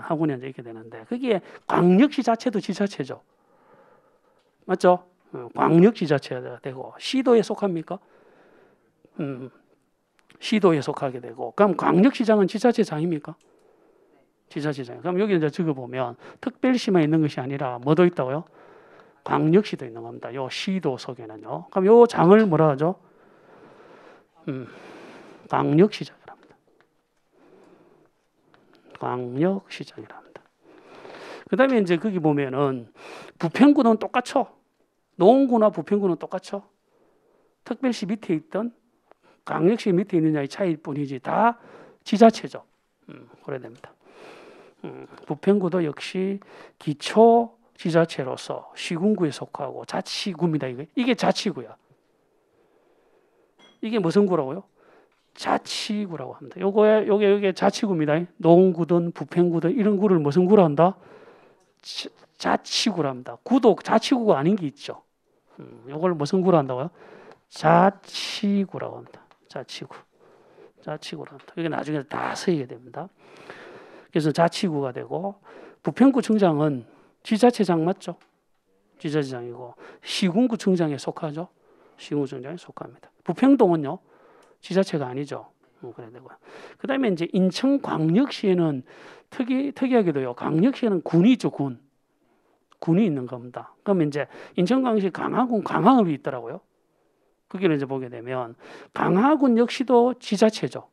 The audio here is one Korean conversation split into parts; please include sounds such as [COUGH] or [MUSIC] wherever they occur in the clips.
학원에 이제 있게 되는데 거기에 광역시 자체도 지자체죠. 맞죠? 어, 광역지자체가 되고 시도에 속합니까? 음, 시도에 속하게 되고 그럼 광역시장은 지자체장입니까? 지자체장. 그럼 여기 이제 적어 보면 특별시만 있는 것이 아니라 뭐도 있다고요? 광역시도 있는 겁니다. 요 시도 속에는요. 그럼 요 장을 뭐라 하죠? 음, 광역시장. 광역시장이랍니다. 그 다음에 이제 거기 보면은 부평구는 똑같죠. 노원구나 부평구는 똑같죠. 특별시 밑에 있던 광역시 밑에 있느냐의 차이일 뿐이지 다 지자체죠. 음, 그래 됩니다. 음, 부평구도 역시 기초 지자체로서 시군구에 속하고 자치구입니다. 이게, 이게 자치구야. 이게 무슨 구라고요? 자치구라고 합니다. 요거에 요게 요게 자치구입니다. 농구든 부평구든 이런 구를 무슨 구라 한다? 자, 치구랍니다 구도 자치구가 아닌 게 있죠. 음, 요걸 무슨 구라 한다고요? 자치구라고 합니다. 자치구. 자치구라 합니다. 이게 나중에 다 쓰이게 됩니다. 그래서 자치구가 되고 부평구청장은 지자체장 맞죠? 지자체장이고 시군구청장에 속하죠. 시군구청장에 속합니다. 부평동은요. 지자체가 아니죠. 뭐그래 음, 되고요. 그다음에 이제 인천광역시에는 특이 특이하게도요. 광역시에는 군이 있죠 군. 군이 있는 겁니다. 그러면 이제 인천광역시 강화군 강화읍이 있더라고요. 그게 이제 보게 되면 강화군 역시도 지자체죠.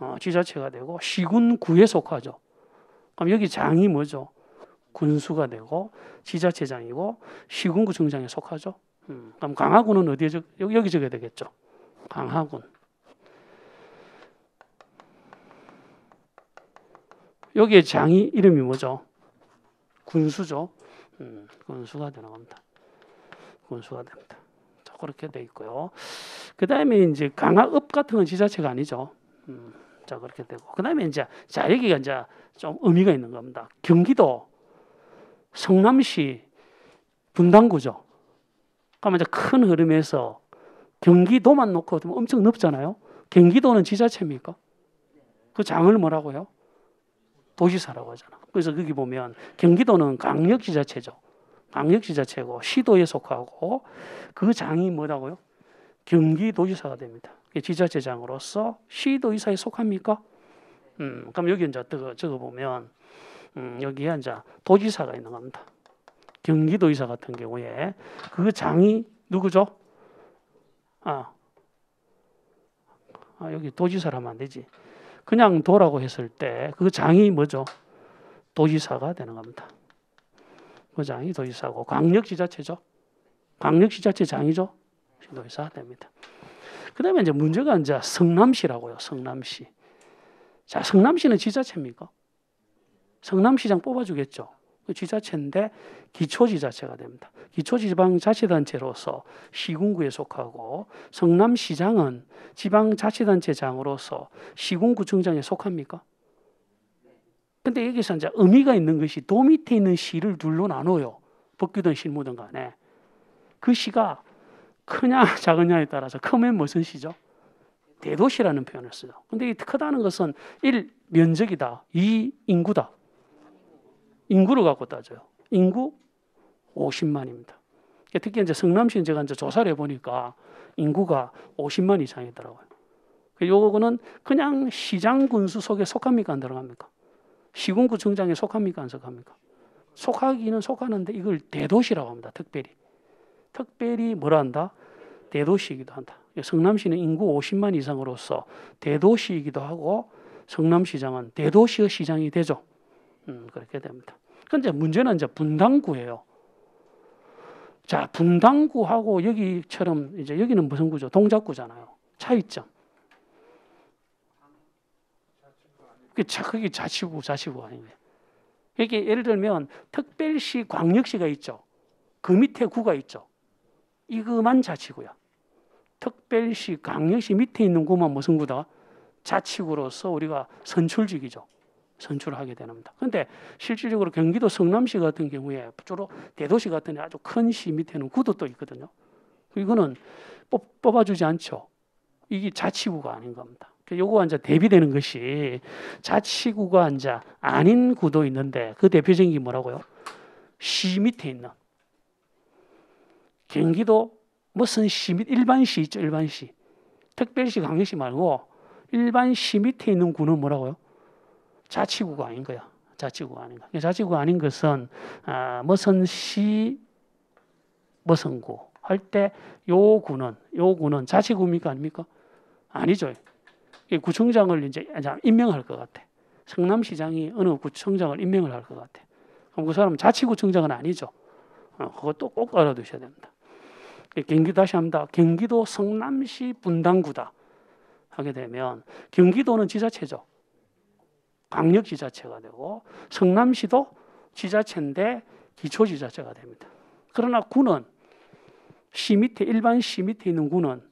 어, 지자체가 되고 시군구에 속하죠. 그럼 여기 장이 뭐죠? 군수가 되고 지자체장이고 시군구 정장에 속하죠. 음, 그럼 강화군은 어디에 여기 적어야 되겠죠. 강하원 여기에 장이 이름이 뭐죠? 군수죠. 음, 군수가 되는 겁니다. 군수가 됩니다. 자, 그렇게 돼 있고요. 그 다음에 이제 강화읍 같은 건 지자체가 아니죠. 음, 자, 그렇게 되고. 그 다음에 이제, 자, 여기가 이제 좀 의미가 있는 겁니다. 경기도, 성남시, 분당구죠. 그러면 이제 큰 흐름에서 경기도만 놓고 보면 엄청 높잖아요. 경기도는 지자체입니까? 그 장을 뭐라고요? 도지사라고 하잖아. 그래서 거기 보면 경기도는 강력 지자체죠. 강력 지자체고 시도에 속하고 그 장이 뭐라고요? 경기도지사가 됩니다. 지자체장으로서 시도의사에 속합니까? 음, 그럼 여기 이제 저거 보면 음, 여기에 이제 도지사가 있는 겁니다. 경기도지사 같은 경우에 그 장이 누구죠? 아, 아 여기 도지사라 면안 되지. 그냥 도라고 했을 때 그 장이 뭐죠? 도지사가 되는 겁니다. 그 장이 도지사고 광역지자체죠. 광역지자체 장이죠. 도지사 됩니다. 그다음에 이제 문제가 이제 성남시라고요. 성남시. 자, 성남시는 지자체입니까? 성남시장 뽑아주겠죠. 그 지자체인데 기초지자체가 됩니다. 기초지방자치단체로서 시군구에 속하고 성남시장은 지방자치단체장으로서 시군구청장에 속합니까? 근데 여기서 이제 의미가 있는 것이 도 밑에 있는 시를 둘로 나눠요. 벗기든 실무든 간에. 그 시가 크냐 [LAUGHS] 작으냐에 따라서 크면 무슨 시죠? 대도시라는 표현을 써요. 근데 이 크다는 것은 1. 면적이다. 2. 인구다. 인구를 갖고 따져요. 인구 50만입니다. 특히 이제 성남시 제가 이제 조사를 해보니까 인구가 50만 이상이더라고요. 그 요거는 그냥 시장 군수 속에 속합니까 안 들어갑니까? 시군구청장에 속합니까 안 속합니까? 속하기는 속하는데 이걸 대도시라고 합니다. 특별히 특별히 뭐라 한다? 대도시이기도 한다. 성남시는 인구 50만 이상으로서 대도시이기도 하고 성남시장은 대도시의 시장이 되죠. 음, 그렇게 됩니다. 근데 문제는 이제 분당구예요. 자, 분당구하고 여기처럼 이제 여기는 무슨 구죠? 동작구잖아요. 차이점. 그게 자, 그게 자치구, 자치구 아니에요. 이게 예를 들면 특별시, 광역시가 있죠. 그 밑에 구가 있죠. 이거만 자치구야. 특별시, 광역시 밑에 있는 구만 무슨 구다? 자치구로서 우리가 선출직이죠. 선출을 하게 되는겁니다 그런데 실질적으로 경기도 성남시 같은 경우에 주로 대도시 같은 아주 큰 시 밑에는 구도 또 있거든요. 이거는 뽑, 아주지 않죠. 이게 자치구가 아닌 겁니다. 그러니까 요거가 이제 대비되는 것이 자치구가 이제 아닌 구도 있는데 그 대표적인 게 뭐라고요? 시 밑에 있는 경기도 무슨 시 밑, 일반 시 있죠, 일반 시. 특별시, 강력시 말고 일반 시 밑에 있는 구는 뭐라고요? 자치구가 아닌 거야. 자치구가 아닌 거 자치구가 아닌 것은 아, 머선시 머선구 할 때 요 구는 요 구는 자치구입니까 아닙니까? 아니죠. 구청장을 이제 임명할 것 같아. 성남시장이 어느 구청장을 임명을 할 것 같아. 그럼 그 사람은 자치구청장은 아니죠. 어, 그것도 꼭 알아두셔야 됩니다. 경기 도 다시 합니다. 경기도 성남시 분당구다 하게 되면 경기도는 지자체죠. 광역 지자체가 되고 성남시도 지자체인데 기초 지자체가 됩니다. 그러나 군은 시 밑에 일반 시 밑에 있는 군은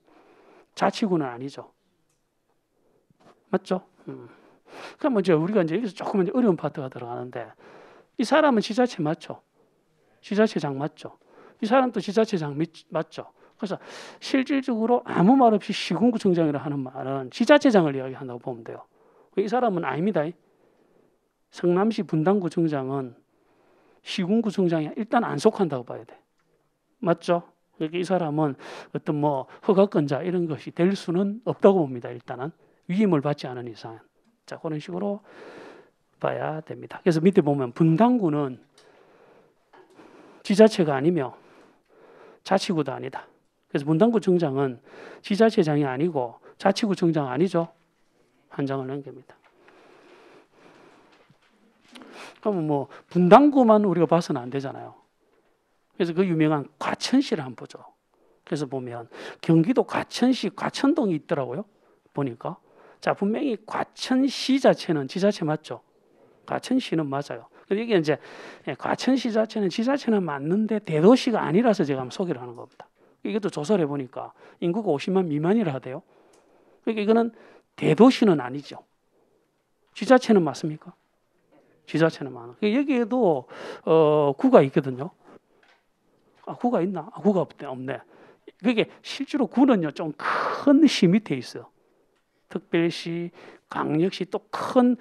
자치구는 아니죠. 맞죠? 음. 그러 이제 우리가 이제 여기서 조금 이제 어려운 파트가 들어가는데 이 사람은 지자체 맞죠? 지자체장 맞죠? 이 사람도 지자체장 맞죠? 그래서 실질적으로 아무 말 없이 시군구청장이라 하는 말은 지자체장을 이야기한다고 보면 돼요. 이 사람은 아닙니다. 성남시 분당구청장은 시군구청장이 일단 안 속한다고 봐야 돼. 맞죠? 그러니까 이 사람은 어떤 뭐 허가권자 이런 것이 될 수는 없다고 봅니다. 일단은 위임을 받지 않은 이상. 자, 그런 식으로 봐야 됩니다. 그래서 밑에 보면 분당구는 지자체가 아니며 자치구도 아니다. 그래서 분당구청장은 지자체장이 아니고 자치구청장 아니죠. 한 장을 넘깁니다. 그러면 뭐 분당구만 우리가 봐서는 안 되잖아요. 그래서 그 유명한 과천시를 한번 보죠. 그래서 보면 경기도 과천시 과천동이 있더라고요. 보니까 자 분명히 과천시 자체는 지자체 맞죠? 과천시는 맞아요. 근데 이게 이제 예, 과천시 자체는 지자체는 맞는데 대도시가 아니라서 제가 한번 소개를 하는 겁니다. 이것도 조사를 해보니까 인구가 50만 미만이라 하대요. 그러니까 이거는 대도시는 아니죠. 지자체는 맞습니까? 지자체는 많아. 그러니까 여기에도 어, 구가 있거든요. 아, 구가 있나? 아, 구가 없네. 없네. 그게 실제로 구는요 좀 큰 시 밑에 있어요. 특별시, 강력시 또 큰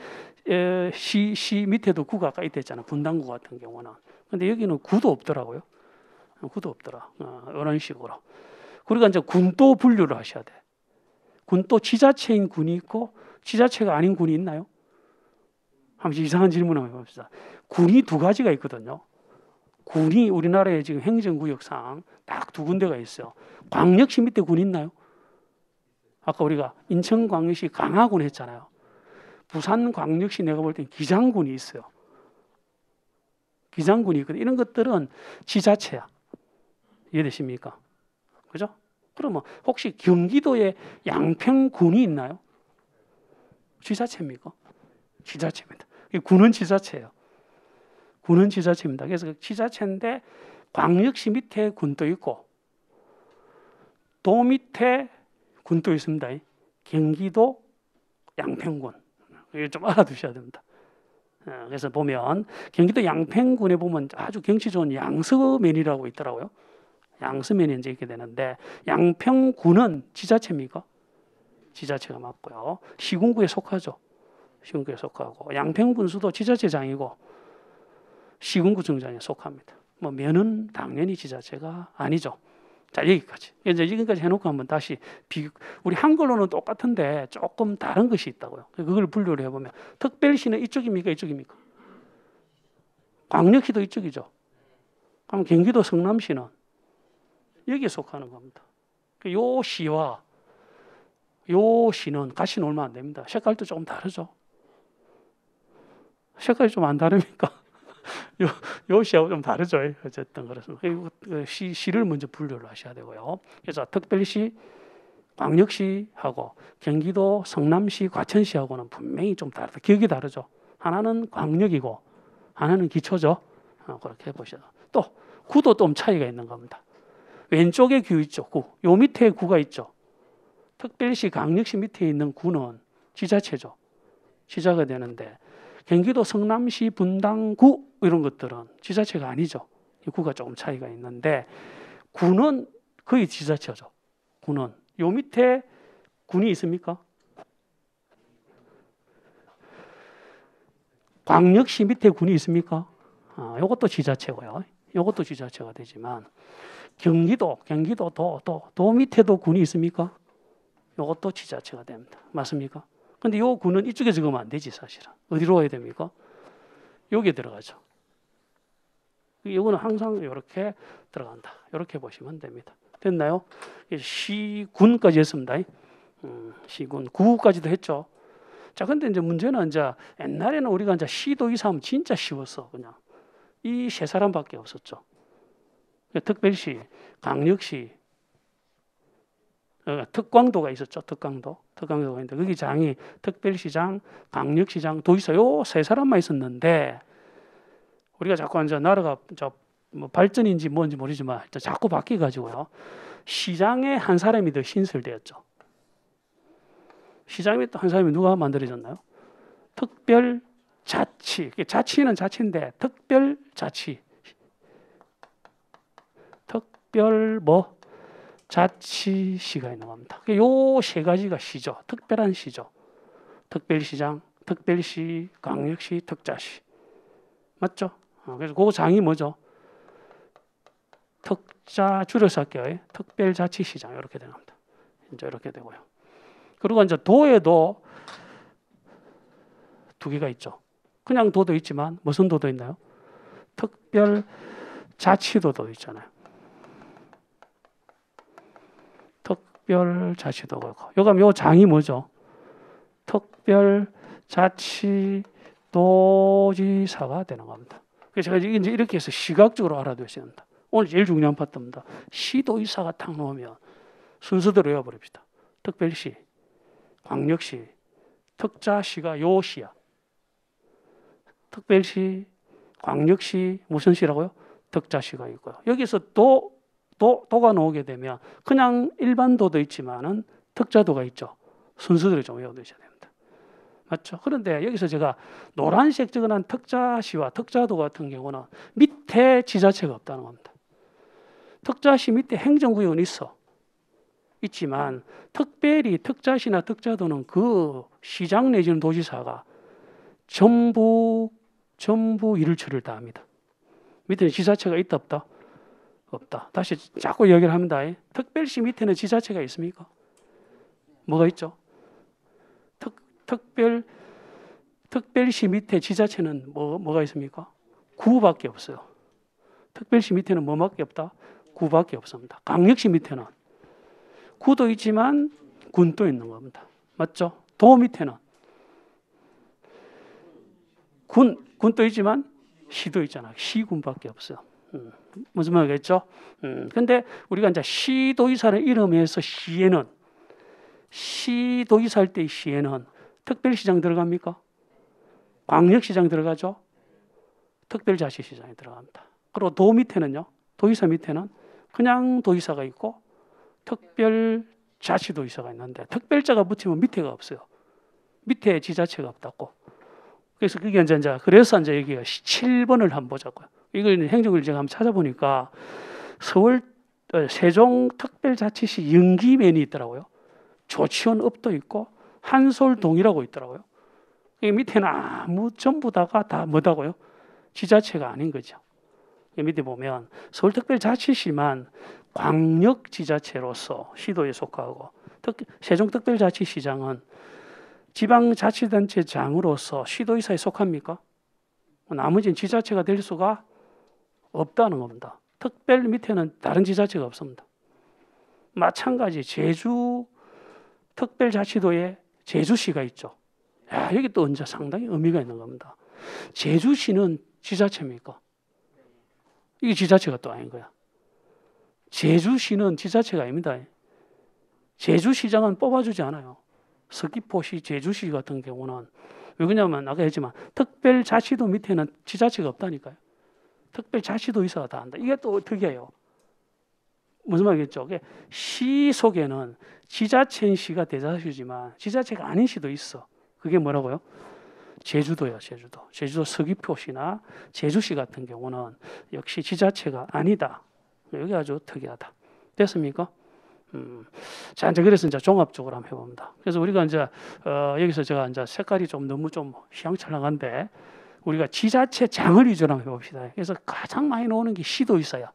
시 시 밑에도 구가 아까 있댔잖아. 분당구 같은 경우는. 근데 여기는 구도 없더라고요. 어, 구도 없더라. 어, 이런 식으로. 그러니까 이제 군도 분류를 하셔야 돼. 군또 지자체인 군이 있고 지자체가 아닌 군이 있나요? 항상 이상한 질문을 해봅시다. 군이 두 가지가 있거든요. 군이 우리나라에 지금 행정구역상 딱 두 군데가 있어요. 광역시 밑에 군 있나요? 아까 우리가 인천광역시 강화군 했잖아요. 부산광역시 내가 볼땐 기장군이 있어요. 기장군이 있거든 이런 것들은 지자체야. 이해되십니까? 그죠? 그러면 혹시 경기도에 양평군이 있나요? 지자체입니까? 지자체입니다. 군은 지자체예요. 군은 지자체입니다. 그래서 그 지자체인데 광역시 밑에 군도 있고 도 밑에 군도 있습니다. 경기도 양평군 좀 알아두셔야 됩니다. 어, 그래서 보면 경기도 양평군에 보면 아주 경치 좋은 양서면이라고 있더라고요. 양서면이 이제 있게 되는데 양평군은 지자체입니까? 지자체가 맞고요. 시군구에 속하죠. 시군구에 속하고 양평분수도 지자체장이고 시군구청장에 속합니다. 뭐 면은 당연히 지자체가 아니죠. 자 여기까지. 이제 여기까지 해놓고 한번 다시 비 우리 한글로는 똑같은데 조금 다른 것이 있다고요. 그걸 분류를 해보면 특별시는 이쪽입니까 이쪽입니까? 광역시도 이쪽이죠. 그럼 경기도 성남시는 여기에 속하는 겁니다. 그 요 시와 요 시는 같이 놀면 안 됩니다. 색깔도 조금 다르죠. 색깔이 좀 안 다릅니까? [LAUGHS] 요, 요 시하고 좀 다르죠. 어쨌든 그래서 그 시, 시를 먼저 분류를 하셔야 되고요. 그래서 특별시, 광역시하고 경기도 성남시, 과천시하고는 분명히 좀 다르다. 기억이 다르죠. 하나는 광역이고 하나는 기초죠. 아, 그렇게 보시죠. 또 구도 좀 차이가 있는 겁니다. 왼쪽에 규 있죠. 구. 요 밑에 구가 있죠. 특별시, 강력시 밑에 있는 구는 지자체죠. 지자가 되는데 경기도 성남시 분당구 이런 것들은 지자체가 아니죠. 구가 조금 차이가 있는데 구는 거의 지자체죠. 구는 요 밑에 군이 있습니까? 광역시 밑에 군이 있습니까? 아, 요것도 지자체고요. 요것도 지자체가 되지만 경기도, 경기도 도, 도, 도 밑에도 군이 있습니까? 요것도 지자체가 됩니다. 맞습니까? 근데 요 군은 이쪽에 적으면 안 되지 사실은. 어디로 와야 됩니까? 여기에 들어가죠. 이거는 항상 이렇게 들어간다. 이렇게 보시면 됩니다. 됐나요? 시군까지 했습니다. 음, 시군 구까지도 했죠. 자, 근데 이제 문제는 이제 옛날에는 우리가 이제 시도 이사하면 진짜 쉬웠어 그냥 이 세 사람밖에 없었죠. 특별시, 강력시, 어, 특광도가 있었죠. 특강도. 특강도가 있는데 거기 장이 특별시장, 강력시장, 도지사요 세 사람만 있었는데 우리가 자꾸 이제 나라가 뭐 발전인지 뭔지 모르지만 자꾸 바뀌어 가지고요. 시장에 한 사람이 더 신설되었죠. 시장에 또 한 사람이 누가 만들어졌나요? 특별 자치. 자치는 자치인데 특별 자치. 특별 뭐 자치 시가 있는 겁니다. 그러니까 요세 가지가 시죠. 특별한 시죠. 특별시장, 특별시, 강력시, 특자시. 맞죠? 어, 그래서 그 장이 뭐죠? 특자 줄여서 할게요. 특별자치시장 이렇게 되니다 이제 이렇게 되고요. 그리고 이제 도에도 두 개가 있죠. 그냥 도도 있지만 무슨 도도 있나요? 특별자치도도 있잖아요. 특별 자치도 그렇고. 요가요 장이 뭐죠? 특별 자치 도지사가 되는 겁니다. 그래서 제가 이제 이렇게 해서 시각적으로 알아두셔야 합다 오늘 제일 중요한 파트입니다. 시도지사가 탁 나오면 순서대로 외버립시다 특별시, 광역시, 특자시가 요 시야. 특별시, 광역시, 무슨 시라고요? 특자시가 있고요. 여기서 또 도, 도가 나오게 되면 그냥 일반 도도 있지만은 특자도가 있죠. 순수들을 좀 외워두셔야 됩니다. 맞죠? 그런데 여기서 제가 노란색 적어난 특자시와 특자도 같은 경우는 밑에 지자체가 없다는 겁니다. 특자시 밑에 행정구역은 있어. 있지만 특별히 특자시나 특자도는 그 시장 내지는 도지사가 전부 전부 일을 처리를 다 합니다. 밑에 지자체가 있다 없다. 없다. 다시 자꾸 이기를 합니다. 특별시 밑에는 지자체가 있습니까? 뭐가 있죠? 특, 특별 특별시 밑에 지자체는 뭐, 뭐가 있습니까? 구밖에 없어요. 특별시 밑에는 뭐밖에 없다? 구밖에 없습니다. 강력시 밑에는 구도 있지만 군도 있는 겁니다. 맞죠? 도 밑에는 군 군도 있지만 시도 있잖아. 시군밖에 없어요. 무슨 말이겠죠? 음, 근데 우리가 이제 시도의사를 이름해서 시에는 시도의사 할때 시에는 특별시장 들어갑니까? 광역시장 들어가죠? 특별자치시장이 들어갑니다. 그리고 도 밑에는요? 도의사 밑에는 그냥 도의사가 있고 특별자치도의사가 있는데 특별자가 붙이면 밑에가 없어요. 밑에 지자체가 없다고. 그래서 그게 이제 그래서 이제 여기가 7번을 한번 보자고요. 이걸 행정을 제가 한번 찾아보니까 서울 어, 세종특별자치시 연기면이 있더라고요. 조치원 읍도 있고 한솔동이라고 있더라고요. 이 밑에는 아무 전부 다가 다 뭐다고요? 지자체가 아닌 거죠. 이 밑에 보면 서울특별자치시만 광역지자체로서 시도에 속하고 세종특별자치시장은 지방자치단체장으로서 시도의사에 속합니까? 뭐 나머지는 지자체가 될 수가 없다는 겁니다. 특별 밑에는 다른 지자체가 없습니다. 마찬가지 제주 특별자치도에 제주시가 있죠. 야, 여기 또 언제 상당히 의미가 있는 겁니다. 제주시는 지자체입니까? 이게 지자체가 또 아닌 거야. 제주시는 지자체가 아닙니다. 제주시장은 뽑아주지 않아요. 서귀포시, 제주시 같은 경우는 왜그러냐면 아까 했지만 특별자치도 밑에는 지자체가 없다니까요. 특별 자시도 있어야 다 한다. 이게 또어떻 해요? 무슨 말이겠죠? 시 속에는 지자체인 시가 대자시지만 지자체가 아닌 시도 있어. 그게 뭐라고요? 제주도요, 제주도. 제주도 서귀포시나 제주시 같은 경우는 역시 지자체가 아니다. 여기 아주 특이하다. 됐습니까? 음. 자, 이제 그래서 이제 종합적으로 한번 해봅니다. 그래서 우리가 이제 어, 여기서 제가 이제 색깔이 좀 너무 좀 휘황찬란한데 우리가 지자체 장을 위주로 해봅시다. 그래서 가장 많이 나오는 게 시도 있어요.